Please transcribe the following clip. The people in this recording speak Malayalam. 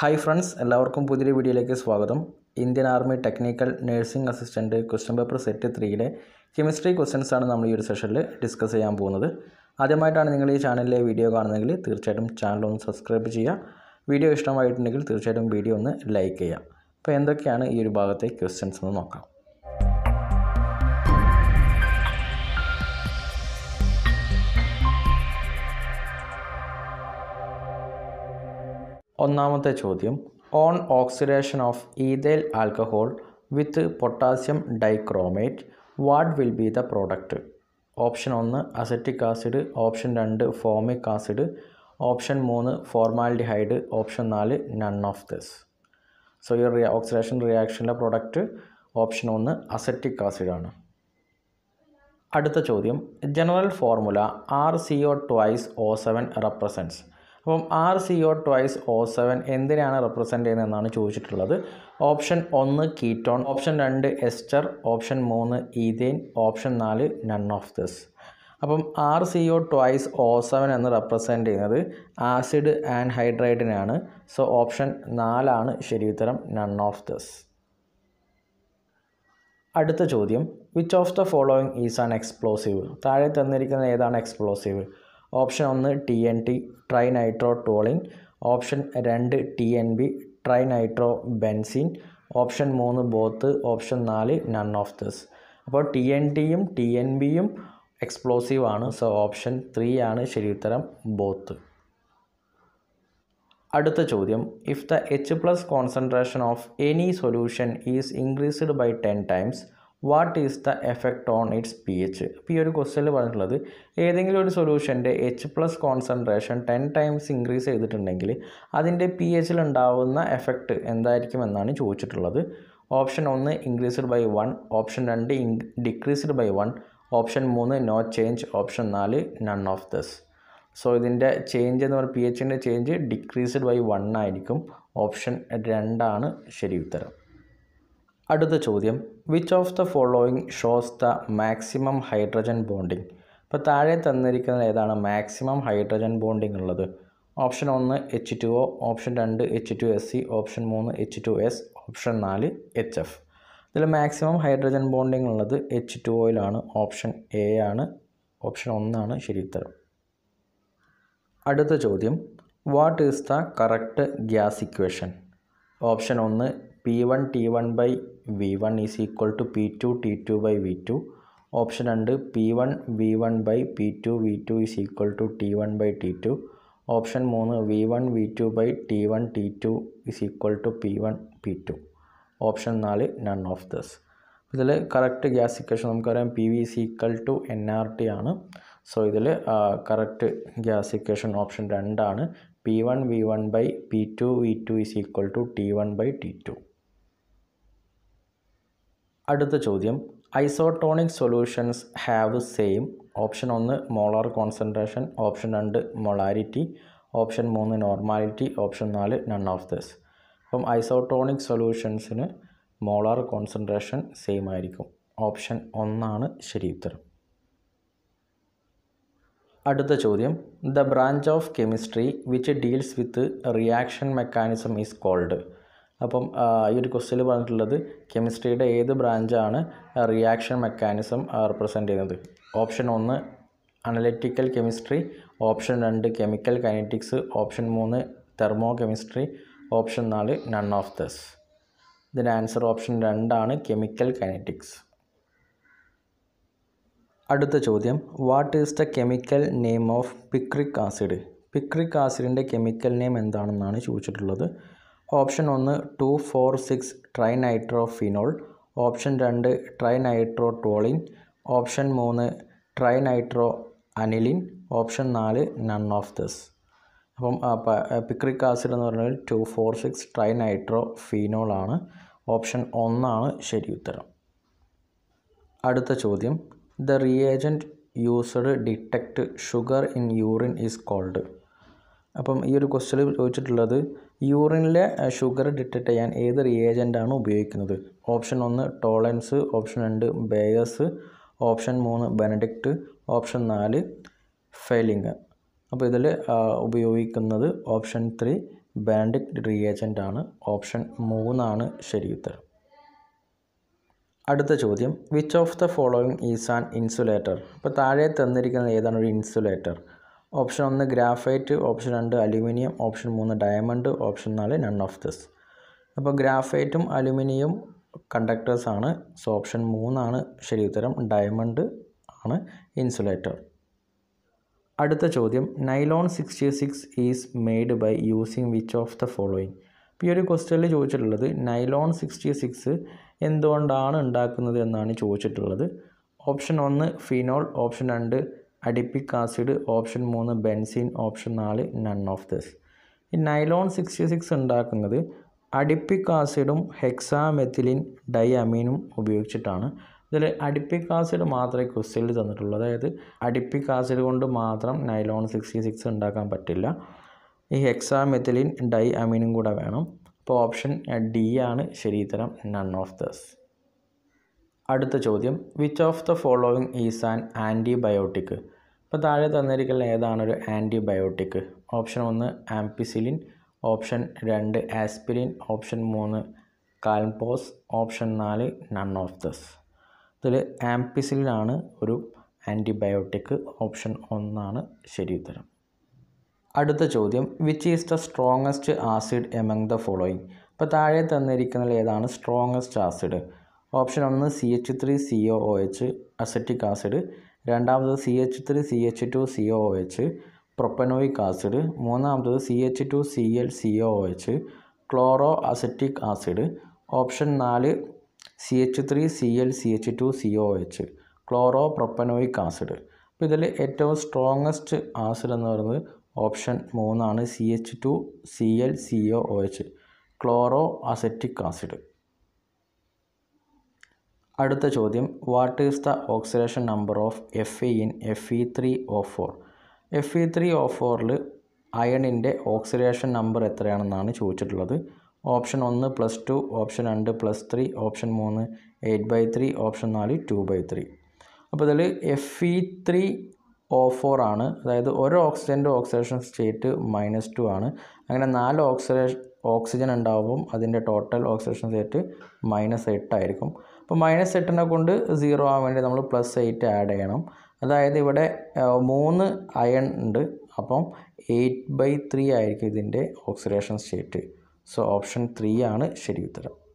ഹായ് ഫ്രണ്ട്സ് എല്ലാവർക്കും പുതിയൊരു വീഡിയോയിലേക്ക് സ്വാഗതം Indian army technical nursing assistant question paper set ത്രീയിലെ കെമിസ്ട്രി ക്വസ്റ്റൻസ് ആണ് നമ്മൾ ഈ ഒരു സെഷനിൽ ഡിസ്കസ് ചെയ്യാൻ പോകുന്നത് ആദ്യമായിട്ടാണ് നിങ്ങൾ ഈ ചാനലിലെ വീഡിയോ കാണുന്നതെങ്കിൽ തീർച്ചയായിട്ടും ചാനൽ ഒന്ന് സബ്സ്ക്രൈബ് ചെയ്യുക വീഡിയോ ഇഷ്ടമായിട്ടുണ്ടെങ്കിൽ തീർച്ചയായിട്ടും വീഡിയോ ഒന്ന് ലൈക്ക് ചെയ്യുക അപ്പോൾ എന്തൊക്കെയാണ് ഈ ഒരു ഭാഗത്തെ ക്വസ്റ്റ്യൻസ് എന്ന് നോക്കാം ഒന്നാമത്തെ ചോദ്യം on oxidation of ethyl alcohol with potassium dichromate what will be the product option ഒന്ന് അസറ്റിക് ആസിഡ് ഓപ്ഷൻ രണ്ട് ഫോമിക് ആസിഡ് ഓപ്ഷൻ മൂന്ന് ഫോർമാലിഡിഹൈഡ് ഓപ്ഷൻ നാല് നൺ ഓഫ് ദിസ് സോ ഈ റിയ ഓക്സിഡേഷൻ റിയാക്ഷൻ്റെ പ്രോഡക്റ്റ് ഓപ്ഷൻ ഒന്ന് അസറ്റിക് ആസിഡാണ് അടുത്ത ചോദ്യം general formula R C O twice O seven represents അപ്പം R C O twice O seven എന്തിനാണ് റെപ്രസെൻ്റ് ചെയ്യുന്നതെന്നാണ് ചോദിച്ചിട്ടുള്ളത് ഓപ്ഷൻ ഒന്ന് കീറ്റോൺ ഓപ്ഷൻ രണ്ട് എസ്റ്റർ ഓപ്ഷൻ മൂന്ന് ഈതേൻ ഓപ്ഷൻ നാല് നൺ ഓഫ് ദിസ് അപ്പം R C O twice O seven എന്ന് റെപ്രസെൻ്റ് ചെയ്യുന്നത് ആസിഡ് ആൻഡ് ഹൈഡ്രൈഡിനാണ് സോ ഓപ്ഷൻ നാലാണ് ശരി ഉത്തരം നൺ ഓഫ് ദിസ് അടുത്ത ചോദ്യം which of the following is an explosive താഴെ തന്നിരിക്കുന്ന ഏതാണ് എക്സ്പ്ലോസീവ് ഓപ്ഷൻ ഒന്ന് T N T tri nitro toluene option രണ്ട് T N B tri nitro benzene option മൂന്ന് ബോത്ത് ഓപ്ഷൻ നാല് നൺ ഓഫ് ദിസ് അപ്പോൾ ടി എൻ ടിയും ടി എൻ ബിയും എക്സ്പ്ലോസീവ് ആണ് സോ ഓപ്ഷൻ ത്രീ ആണ് ശരി ഉത്തരം ബോത്ത് അടുത്ത ചോദ്യം if the H plus concentration of any solution is increased by ten times what is the effect on its P H അപ്പോൾ ഈ ഒരു ക്വസ്റ്റ്യനിൽ പറഞ്ഞിട്ടുള്ളത് ഏതെങ്കിലും ഒരു സൊല്യൂഷൻ്റെ H plus concentration ten times increase ചെയ്തിട്ടുണ്ടെങ്കിൽ അതിൻ്റെ പി എച്ചിൽ ഉണ്ടാവുന്ന എഫക്റ്റ് എന്തായിരിക്കും എന്നാണ് ചോദിച്ചിട്ടുള്ളത് ഓപ്ഷൻ ഒന്ന് ഇൻക്രീസ്ഡ് ബൈ വൺ ഓപ്ഷൻ രണ്ട് in decreased by one option മൂന്ന് നോ ചേഞ്ച് ഓപ്ഷൻ നാല് നൺ ഓഫ് ദസ് സോ ഇതിൻ്റെ ചേഞ്ച് എന്ന് പറയുന്നത് പി എച്ചിൻ്റെ ചേഞ്ച് ഡിക്രീസ്ഡ് ബൈ വൺ ആയിരിക്കും ഓപ്ഷൻ രണ്ടാണ് ശരി ഉത്തരം അടുത്ത ചോദ്യം which of the following shows the maximum hydrogen bonding ഇപ്പോൾ താഴെ തന്നിരിക്കുന്ന ഏതാണ് മാക്സിമം ഹൈഡ്രജൻ ബോണ്ടിങ് ഉള്ളത് ഓപ്ഷൻ ഒന്ന് എച്ച് ടു ഒ ഓപ്ഷൻ രണ്ട് H two S C option മൂന്ന് എച്ച് ടു എസ് ഓപ്ഷൻ നാല് എച്ച് എഫ് ഇതിൽ മാക്സിമം ഹൈഡ്രജൻ ബോണ്ടിങ് ഉള്ളത് എച്ച് ടു ഒയിലാണ് ഓപ്ഷൻ എ ആണ് ഓപ്ഷൻ ഒന്നാണ് ശരി ഉത്തരം അടുത്ത ചോദ്യം what is the correct gas equation option ഒന്ന് P one T one by V one is equal to P two T two by V two option രണ്ട് P one V one by P two V two is equal to T one by T two option മൂന്ന് V one V two by T one T two is equal to P one P two option നാല് നൺ ഓഫ് ദസ് ഇതിൽ കറക്റ്റ് ഗ്യാസ് ഇക്വേഷൻ നമുക്കറിയാം P V C equal to N R T ആണ് സോ ഇതിൽ കറക്റ്റ് ഗ്യാസ് ഇക്വേഷൻ ഓപ്ഷൻ രണ്ടാണ് P one V one by P two V two is equal to T one by T two അടുത്ത ചോദ്യം isotonic solutions have same option ഒന്ന് മോളാർ കോൺസെൻട്രേഷൻ ഓപ്ഷൻ രണ്ട് മൊളാരിറ്റി ഓപ്ഷൻ മൂന്ന് നോർമാലിറ്റി ഓപ്ഷൻ നാല് നൺ ഓഫ് ദിസ് അപ്പം ഐസോട്ടോണിക് സൊല്യൂഷൻസിന് മോളാർ കോൺസെൻട്രേഷൻ സെയിം ആയിരിക്കും ഓപ്ഷൻ ഒന്നാണ് ശരി ഉത്തരം അടുത്ത ചോദ്യം the branch of chemistry which deals with reaction mechanism is called അപ്പം ഈ ഒരു ക്വസ്റ്റ്യനിൽ പറഞ്ഞിട്ടുള്ളത് കെമിസ്ട്രിയുടെ ഏത് ബ്രാഞ്ചാണ് റിയാക്ഷൻ മെക്കാനിസം റിപ്രസെൻ്റ് ചെയ്യുന്നത് ഓപ്ഷൻ ഒന്ന് അനലറ്റിക്കൽ കെമിസ്ട്രി ഓപ്ഷൻ രണ്ട് കെമിക്കൽ കൈനറ്റിക്സ് ഓപ്ഷൻ മൂന്ന് തെർമോ കെമിസ്ട്രി ഓപ്ഷൻ നാല് നൺ ഓഫ് ദസ് ഇതിൻ്റെ ആൻസർ ഓപ്ഷൻ രണ്ടാണ് കെമിക്കൽ കൈനറ്റിക്സ് അടുത്ത ചോദ്യം what is the chemical name of picric acid picric ആസിഡിൻ്റെ കെമിക്കൽ നെയിം എന്താണെന്നാണ് ചോദിച്ചിട്ടുള്ളത് ഓപ്ഷൻ ഒന്ന് two four six tri nitrophenol option രണ്ട് ട്രൈ നൈട്രോ ട്രോളിൻ ഓപ്ഷൻ മൂന്ന് ട്രൈ നൈട്രോ അനിലിൻ ഓപ്ഷൻ നാല് നൺ ഓഫ് ദിസ് അപ്പം പിക്രിക് ആസിഡ് എന്ന് പറഞ്ഞാൽ two four six tri nitro phenol ആണ് ഓപ്ഷൻ ഒന്നാണ് ശരി ഉത്തരം അടുത്ത ചോദ്യം the reagent used detect sugar in urine is called അപ്പം ഈ ഒരു ക്വസ്റ്റ്യൻ ചോദിച്ചിട്ടുള്ളത് യൂറിനിലെ ഷുഗർ ഡിറ്റക്ട് ചെയ്യാൻ ഏത് റിയേജൻ്റാണ് ഉപയോഗിക്കുന്നത് ഓപ്ഷൻ ഒന്ന് ടോളൻസ് ഓപ്ഷൻ രണ്ട് ബേയേഴ്സ് ഓപ്ഷൻ മൂന്ന് ബെനഡിക്റ്റ് ഓപ്ഷൻ നാല് ഫെയിലിങ് അപ്പോൾ ഇതിൽ ഉപയോഗിക്കുന്നത് ഓപ്ഷൻ ത്രീ ബാൻഡിക് റിയേജൻ്റ് ആണ് ഓപ്ഷൻ മൂന്നാണ് ശരി അടുത്ത ചോദ്യം which of the following is an insulator അപ്പോൾ താഴെ തന്നിരിക്കുന്നത് ഏതാണ് ഒരു ഇൻസുലേറ്റർ ഓപ്ഷൻ ഒന്ന് ഗ്രാഫൈറ്റ് ഓപ്ഷൻ രണ്ട് അലുമിനിയം ഓപ്ഷൻ മൂന്ന് ഡയമണ്ട് ഓപ്ഷൻ നാല് നൺ ഓഫ് ദിസ് അപ്പോൾ ഗ്രാഫൈറ്റും അലുമിനിയം കണ്ടക്ടേഴ്സാണ് സോ ഓപ്ഷൻ മൂന്നാണ് ശരി ഉത്തരം ഡയമണ്ട് ആണ് ഇൻസുലേറ്റർ അടുത്ത ചോദ്യം nylon sixty six is made by using which of the following ഇപ്പോൾ ഈ ഒരു ക്വസ്റ്റ്യനിൽ ചോദിച്ചിട്ടുള്ളത് നൈലോൺ സിക്സ്റ്റി സിക്സ് എന്തുകൊണ്ടാണ് ഉണ്ടാക്കുന്നത് എന്നാണ് ചോദിച്ചിട്ടുള്ളത് ഓപ്ഷൻ ഒന്ന് ഫിനോൾ ഓപ്ഷൻ രണ്ട് അഡിപ്പിക് ആസിഡ് ഓപ്ഷൻ മൂന്ന് ബെൻസീൻ ഓപ്ഷൻ നാല് നൺ ഓഫ് ദിസ് ഈ നൈലോൺ സിക്സ്റ്റി സിക്സ് ഉണ്ടാക്കുന്നത് അഡിപ്പിക് ആസിഡും ഹെക്സാമെത്തിലിൻ ഡൈ അമീനും ഉപയോഗിച്ചിട്ടാണ് ഇതിൽ അഡിപ്പിക് ആസിഡ് മാത്രമേ ക്വസ്റ്റ്യനിൽ തന്നിട്ടുള്ളൂ അതായത് അഡിപ്പിക് ആസിഡ് കൊണ്ട് മാത്രം നൈലോൺ സിക്സ്റ്റി സിക്സ് ഉണ്ടാക്കാൻ പറ്റില്ല ഈ ഹെക്സാമെത്തിലിൻ ഡൈ അമീനും കൂടെ വേണം അപ്പോൾ ഓപ്ഷൻ ഡി ആണ് ശരിത്തരം നൺ ഓഫ് ദസ് അടുത്ത ചോദ്യം which of the following is an antibiotic ഇപ്പോൾ താഴെ തന്നിരിക്കുന്ന ഏതാണ് ഒരു ആൻറ്റിബയോട്ടിക് ഓപ്ഷൻ ഒന്ന് ആംപിസിലിൻ ഓപ്ഷൻ രണ്ട് ആസ്പിരിൻ ഓപ്ഷൻ മൂന്ന് കാൽപോസ് ഓപ്ഷൻ നാല് നൺ ഓഫ് ദസ് ഇതിൽ ആംപിസിലിനാണ് ഒരു ആൻറ്റിബയോട്ടിക് ഓപ്ഷൻ ഒന്നാണ് ശരി ഉത്തരം അടുത്ത ചോദ്യം which is the strongest acid among the following ഇപ്പോൾ താഴെ തന്നിരിക്കുന്നതിൽ ഏതാണ് സ്ട്രോങ്ങസ്റ്റ് ആസിഡ് ഓപ്ഷൻ ഒന്ന് C H three C O O H acetic acid രണ്ടാമത് C H three C H two C O O H propanoic acid മൂന്നാമത്തത് C H two C L C O O H chloroacetic acid option നാല് C H three C L C H two C O H chloro propanoic acid അപ്പോൾ ഇതിൽ ഏറ്റവും സ്ട്രോങ്ങസ്റ്റ് ആസിഡ് എന്ന് പറയുന്നത് ഓപ്ഷൻ മൂന്നാണ് C H two C L C O O H chloroacetic acid അടുത്ത ചോദ്യം what is the oxidation number of F E in F E three O four F E three O ഫോറിൽ അയണിൻ്റെ ഓക്സിഡേഷൻ നമ്പർ എത്രയാണെന്നാണ് ചോദിച്ചിട്ടുള്ളത് ഓപ്ഷൻ ഒന്ന് പ്ലസ് ടു ഓപ്ഷൻ രണ്ട് പ്ലസ് ത്രീ ഓപ്ഷൻ മൂന്ന് എയ്റ്റ് ബൈ ത്രീ ഓപ്ഷൻ നാല് ടു ബൈ ത്രീ അപ്പോൾ ഇതിൽ F E three O four ആണ് അതായത് ഒരു ഓക്സിജൻ്റെ ഓക്സിഡേഷൻ സ്റ്റേറ്റ് മൈനസ് ടു ആണ് അങ്ങനെ നാല് ഓക്സിഡേഷൻ ഓക്സിജൻ ഉണ്ടാവും അതിൻ്റെ ടോട്ടൽ ഓക്സിജൻ റേറ്റ് മൈനസ് എട്ടായിരിക്കും അപ്പോൾ മൈനസ് എട്ടിനെ കൊണ്ട് സീറോ ആകാൻ വേണ്ടി നമ്മൾ പ്ലസ് എയ്റ്റ് ആഡ് ചെയ്യണം അതായത് ഇവിടെ മൂന്ന് അയൺ ഉണ്ട് അപ്പം എയ്റ്റ് ബൈ ത്രീ ആയിരിക്കും ഇതിൻ്റെ oxidation state so option three ആണ് ശരി ഉത്തരം